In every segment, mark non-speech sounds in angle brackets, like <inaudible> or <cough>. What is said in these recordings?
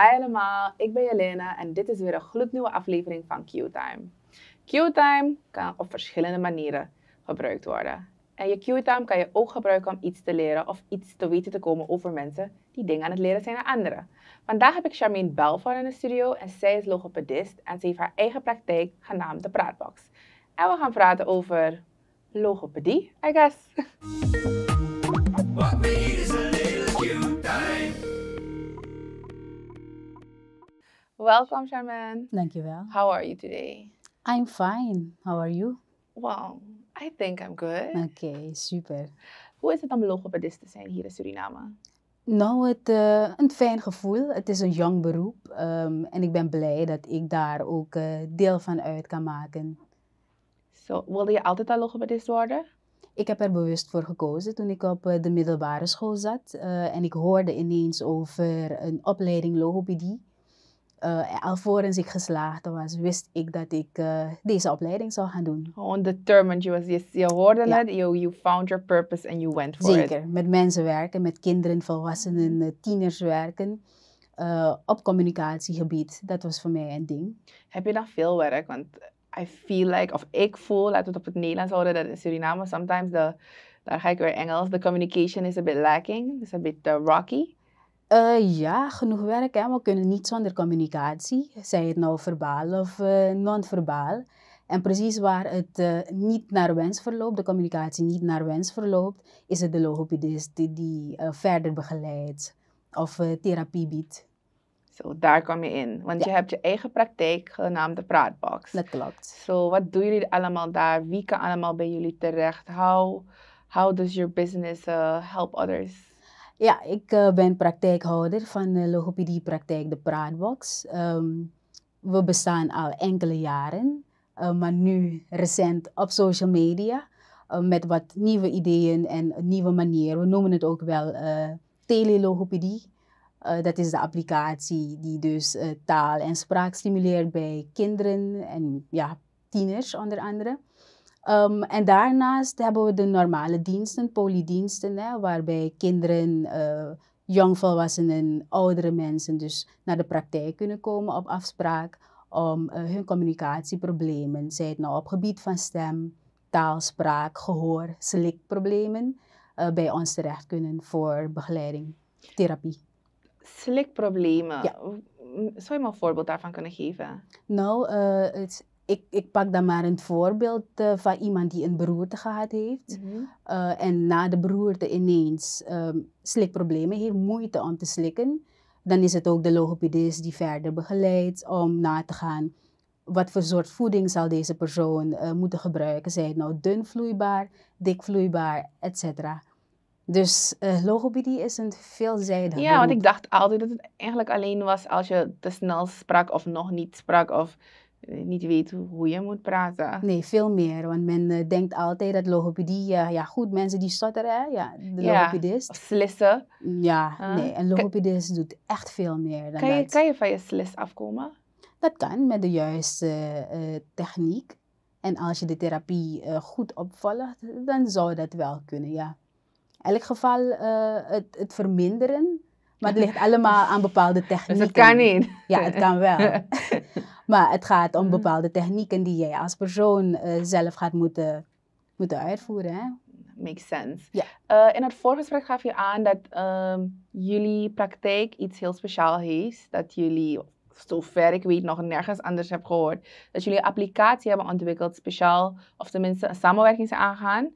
Hi allemaal, ik ben Jelena en dit is weer een gloednieuwe aflevering van Q-Time. Q-Time kan op verschillende manieren gebruikt worden. En je Q-Time kan je ook gebruiken om iets te leren of iets te weten te komen over mensen die dingen aan het leren zijn aan anderen. Vandaag heb ik Charmaine Belfort in de studio en zij is logopedist en ze heeft haar eigen praktijk genaamd De Praatbox. En we gaan praten over logopedie, I guess. Welcome, Charmaine. Dankjewel. How are you today? I'm fine. How are you? Well, I think I'm good. Oké, super. Hoe is het om logopedist te zijn hier in Suriname? Nou, het, uh, een fijn gevoel. Het is een jong beroep. Ehm, en ik ben blij dat ik daar ook eh, deel van uit kan maken. So, wilde je altijd al logopedist worden? Ik heb er bewust voor gekozen toen ik op eh, de middelbare school zat. en ik hoorde ineens over een opleiding logopedie uh, alvorens ik geslaagd was, wist ik dat ik eh, deze opleiding zou gaan doen. Gewoon oh, determined, je, was, je, je hoorde het, you, found your purpose and you went for it. Zeker, met mensen werken, met kinderen, volwassenen, eh, tieners werken. op communicatiegebied, dat was voor mij een ding. Heb je dan veel werk? Want I feel like, of ik voel, laten we het op het Nederlands houden, dat in Suriname sometimes, de, daar ga ik weer Engels, de communication is a bit lacking, is a bit rocky. Eh, ja, genoeg werk. Hè? We kunnen niet zonder communicatie, zij het nou verbaal of eh, non-verbaal. En precies waar het eh, niet naar wens verloopt, de communicatie niet naar wens verloopt, is het de logopedist die, die verder begeleidt of therapie biedt. Zo, daar kom je in. Want je hebt je eigen praktijk genaamd de Praatbox. Dat klopt. Zo, wat doen jullie allemaal daar? Wie kan allemaal bij jullie terecht? How, how does your business help others? Ja, ik eh, ben praktijkhouder van de eh, logopediepraktijk De Praatbox. Ehm, we bestaan al enkele jaren, eh, maar nu recent op social media met wat nieuwe ideeën en een nieuwe manier. We noemen het ook wel telelogopedie. dat is de applicatie die dus taal en spraak stimuleert bij kinderen en ja, tieners onder andere. Ehm, en daarnaast hebben we de normale diensten, polydiensten, hè, waarbij kinderen, eh, jongvolwassenen, oudere mensen dus naar de praktijk kunnen komen op afspraak om eh, hun communicatieproblemen, zij het nou op gebied van stem, taal, spraak, gehoor, slikproblemen, eh, bij ons terecht kunnen voor begeleiding, therapie. Slikproblemen? Ja. Zou je me een voorbeeld daarvan kunnen geven? Nou, het ik, ik pak dan maar een voorbeeld eh, van iemand die een beroerte gehad heeft. Mhm. Eh, en na de beroerte ineens um, slikproblemen heeft, moeite om te slikken. Dan is het ook de logopedist die verder begeleidt om na te gaan. Wat voor soort voeding zal deze persoon eh, moeten gebruiken? Zij het nou dun vloeibaar, dik vloeibaar, etc. Dus logopedie is een veelzijdig. Ja, want ik dacht altijd dat het eigenlijk alleen was als je te snel sprak of nog niet sprak. Of eh, niet weet hoe je moet praten. Nee, veel meer. Want men eh, denkt altijd dat logopedie, eh, ja goed, mensen die stotteren, ja, de ja, logopedist. slissen. Ja, nee, een logopedist doet echt veel meer dan kan je, dat. Kan je van je slis afkomen? Dat kan, met de juiste techniek. En als je de therapie goed opvolgt, dan zou dat wel kunnen, ja. In elk geval, het, het verminderen maar het ligt allemaal aan bepaalde <laughs> dus technieken. Dat het kan niet. Ja, het kan wel. <laughs> <laughs> maar het gaat om mm. bepaalde technieken die jij als persoon eh, zelf gaat moeten, moeten uitvoeren. Hè? Makes sense. Ja. Eh, in het voorgesprek gaf je aan dat ehm, jullie praktijk iets heel speciaals heeft. Dat jullie, zover ik weet, nog nergens anders heb gehoord. Dat jullie een applicatie hebben ontwikkeld, speciaal, of tenminste een samenwerking zijn aangaan.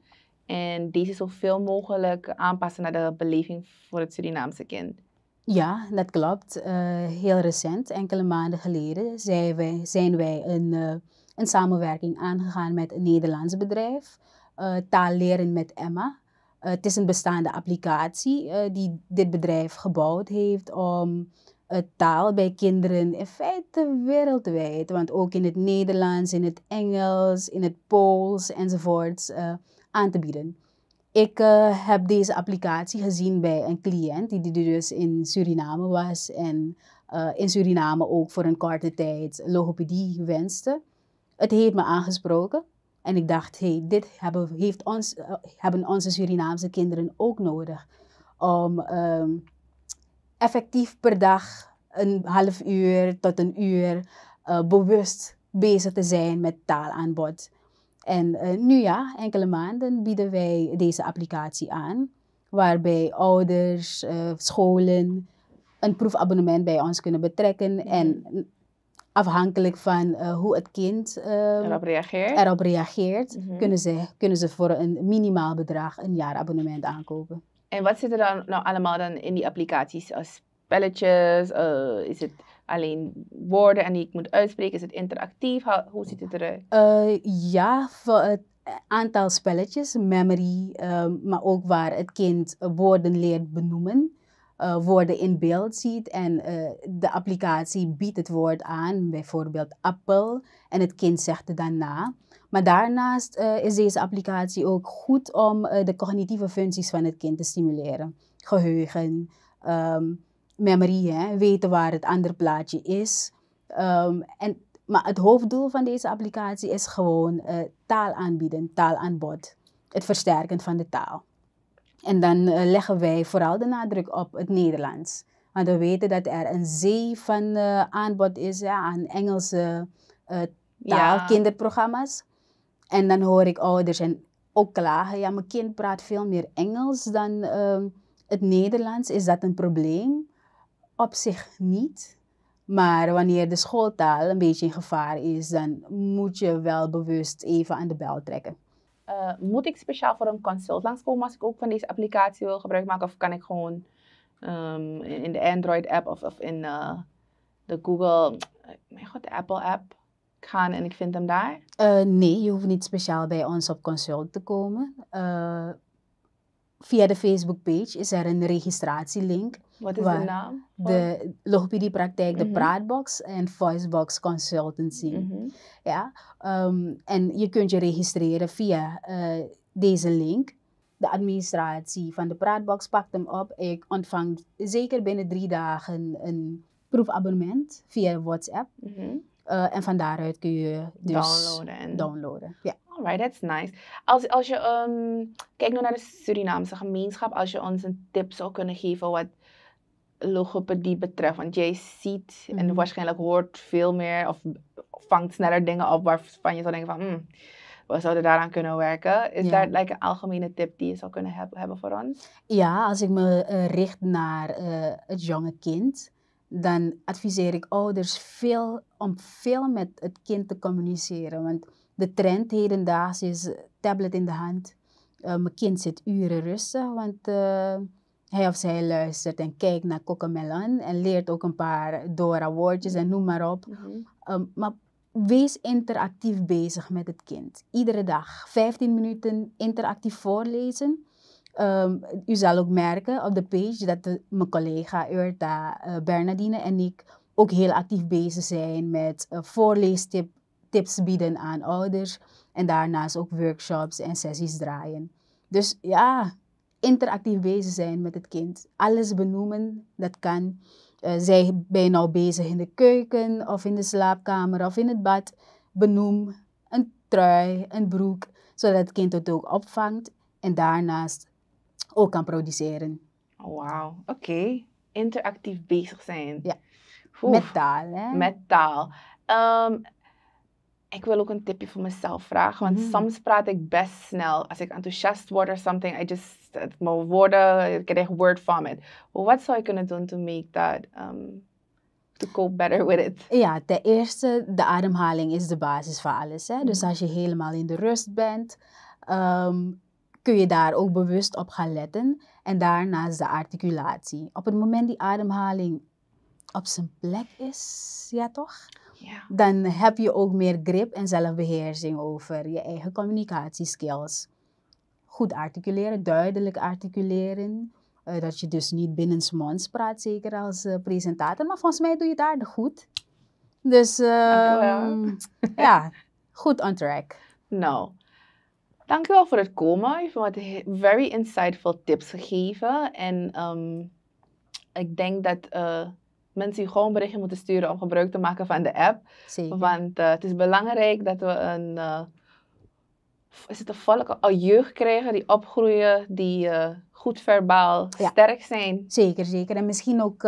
En deze zoveel mogelijk aanpassen naar de beleving voor het Surinaamse kind. Ja, dat klopt. Eh, heel recent, enkele maanden geleden, zijn wij, zijn wij een, eh, een samenwerking aangegaan met een Nederlands bedrijf, eh, Taalleren met Emma. het is een bestaande applicatie die dit bedrijf gebouwd heeft om taal bij kinderen in feite wereldwijd, want ook in het Nederlands, in het Engels, in het Pools enzovoorts aan te bieden. Ik eh, heb deze applicatie gezien bij een cliënt die, die dus in Suriname was en eh, in Suriname ook voor een korte tijd logopedie wenste. Het heeft me aangesproken en ik dacht, hey, dit hebben, heeft ons, eh, hebben onze Surinaamse kinderen ook nodig om ehm, effectief per dag een half uur tot een uur bewust bezig te zijn met taalaanbod. En eh, nu ja, enkele maanden bieden wij deze applicatie aan, waarbij ouders, eh, scholen een proefabonnement bij ons kunnen betrekken. Mhm. En afhankelijk van eh, hoe het kind ehm, erop reageert, erop reageert mhm. kunnen, ze, kunnen ze voor een minimaal bedrag een jaarabonnement aankopen. En wat zit er dan nou allemaal dan in die applicaties als spelletjes? is het alleen woorden en die ik moet uitspreken? Is het interactief? Hoe ziet het eruit? Uh, ja, het aantal spelletjes, memory, ehm, maar ook waar het kind woorden leert benoemen. Eh, woorden in beeld ziet en eh, de applicatie biedt het woord aan, bijvoorbeeld appel, en het kind zegt het daarna. Maar daarnaast is deze applicatie ook goed om de cognitieve functies van het kind te stimuleren. Geheugen, ehm, memory, hè, weten waar het andere plaatje is. Ehm, en, maar het hoofddoel van deze applicatie is gewoon eh, taal aanbieden, taal aan het versterken van de taal. En dan eh, leggen wij vooral de nadruk op het Nederlands. Want we weten dat er een zee van eh, aanbod is ja, aan Engelse taalkinderprogramma's. En dan hoor ik ouders en ook klagen, ja, mijn kind praat veel meer Engels dan ehm, het Nederlands. Is dat een probleem? op zich niet. Maar wanneer de schooltaal een beetje in gevaar is, dan moet je wel bewust even aan de bel trekken. Eh, moet ik speciaal voor een consult langskomen als ik ook van deze applicatie wil gebruik maken? Of kan ik gewoon ehm, in de Android-app of, of, in eh, de Google, eh, mijn god, de Apple-app gaan en ik vind hem daar? nee, je hoeft niet speciaal bij ons op consult te komen. Via de Facebook page is er een registratielink. Wat is de naam? De logopediepraktijk, mm de mhm. Praatbox en Voicebox Consultancy. Mhm. ja? Ehm, en je kunt je registreren via eh, deze link. De administratie van de Praatbox pakt hem op. Ik ontvang zeker binnen drie dagen een proefabonnement via WhatsApp. Mhm. Eh, en van daaruit kun je dus downloaden. En... downloaden. Ja. Alright, that's nice. Als, als je um, ehm, kijkt nou naar de Surinaamse gemeenschap, als je ons een tip zou kunnen geven wat logopedie betreft. Want jij ziet en mhm. waarschijnlijk hoort veel meer of vangt sneller dingen op waarvan je zou denken van... wat hmm, we zouden daaraan kunnen werken. Is daar like, een algemene tip die je zou kunnen hebben voor ons? Ja, als ik me eh, richt naar eh, het jonge kind, dan adviseer ik ouders veel, om veel met het kind te communiceren. Want de trend hedendaags is eh, tablet in de hand. Eh, mijn kind zit uren rustig, want eh, hij of zij luistert en kijkt naar Cocomelon en leert ook een paar Dora-woordjes en noem maar op. Mhm. Ehm, maar wees interactief bezig met het kind. Iedere dag 15 minuten interactief voorlezen. Ehm, u zal ook merken op de page dat de, mijn collega Urta uh, Bernadine en ik ook heel actief bezig zijn met uh, voorleestip tips bieden aan ouders. En daarnaast ook workshops en sessies draaien. Dus ja, interactief bezig zijn met het kind. Alles benoemen, dat kan. Uh, zij ben nou bezig in de keuken of in de slaapkamer of in het bad. Benoem een trui, een broek, zodat het kind het ook opvangt en daarnaast ook kan produceren. Oh, wauw, oké. Interactief bezig zijn. Ja. Met taal, hè? Met taal. Ehm, ik wil ook een tipje voor mezelf vragen. Want mm. soms praat ik best snel. Als ik enthousiast word of something, I just, mijn woorden, ik krijg word vomit. Wat zou je kunnen doen to make that, um, to cope better with it? Ja, ten eerste, de ademhaling is de basis van alles. Hè? Dus mm. als je helemaal in de rust bent, ehm, kun je daar ook bewust op gaan letten. En daarnaast de articulatie. Op het moment die ademhaling op zijn plek is, ja toch? Ja. Dan heb je ook meer grip en zelfbeheersing over je eigen communicatieskills. Goed articuleren, duidelijk articuleren. Eh, dat je dus niet binnensmonds praat, zeker als eh, presentator. Maar volgens mij doe je daar aardig goed. Dus ehm, ja, goed on track. Nou, dankjewel voor het komen. Je hebt wat very insightful tips gegeven. En ehm, ik denk dat... Eh, mensen die gewoon berichten moeten sturen om gebruik te maken van de app. Zeker. Want eh, het is belangrijk dat we een, eh, is het een volk, een jeugd krijgen die opgroeien, die eh, goed verbaal sterk zijn. Zeker, zeker. En misschien ook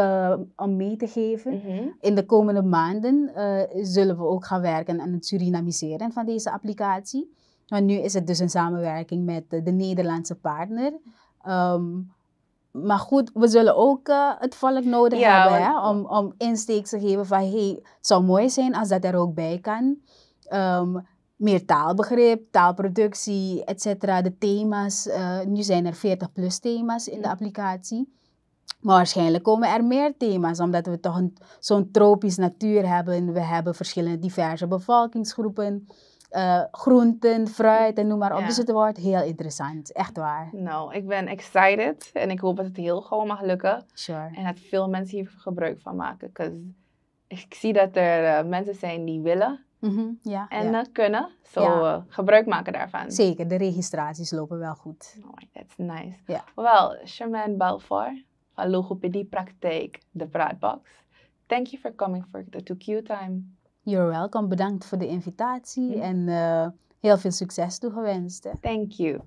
om mee te geven, mhm. in de komende maanden zullen we ook gaan werken aan het Surinamiseren van deze applicatie. Maar nu is het dus een samenwerking met de Nederlandse partner. Ehm, maar goed, we zullen ook eh, het volk nodig hebben hè? Om, om insteek te geven van hey, het zou mooi zijn als dat er ook bij kan. Ehm, meer taalbegrip, taalproductie, et cetera, de thema's. Eh, nu zijn er 40 plus thema's in de applicatie. Maar waarschijnlijk komen er meer thema's, omdat we toch zo'n tropisch natuur hebben. We hebben verschillende diverse bevolkingsgroepen. Eh, groenten, fruit en noem maar op. Ja. Dus het wordt heel interessant, echt waar. Nou, ik ben excited en ik hoop dat het heel gewoon mag lukken. Sure. En dat veel mensen hier gebruik van maken. Ik zie dat er eh, mensen zijn die willen mhm, ja, en dat kunnen. Zo eh, gebruik maken daarvan. Zeker, de registraties lopen wel goed. Oh, that's nice. Yeah. Wel, Charmaine Balfour van Logopedie Praktijk, de Praatbox. Thank you for coming for the 2Q time. You're welcome. Bedankt voor de invitatie hm. en eh, heel veel succes toegewenst. Thank you.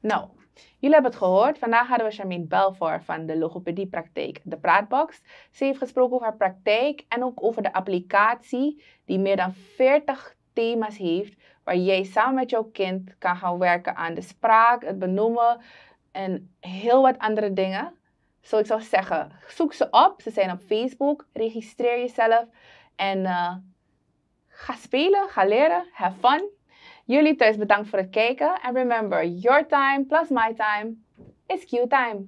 Nou, Jullie hebben het gehoord, vandaag hadden we Charmaine Belvoor van de logopediepraktijk De Praatbox. Ze heeft gesproken over haar praktijk en ook over de applicatie die meer dan 40 thema's heeft, waar jij samen met jouw kind kan gaan werken aan de spraak, het benoemen en heel wat andere dingen. Zo ik zou zeggen, zoek ze op. Ze zijn op Facebook, registreer jezelf en eh, Ga spelen, ga leren, have fun. Jullie thuis bedankt voor het kijken. En remember, your time plus my time is Q time.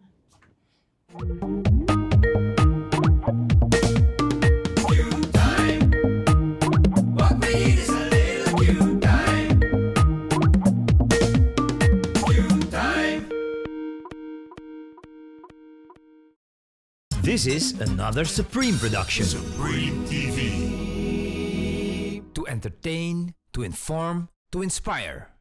This is another Supreme production. Supreme TV entertain, to inform, to inspire.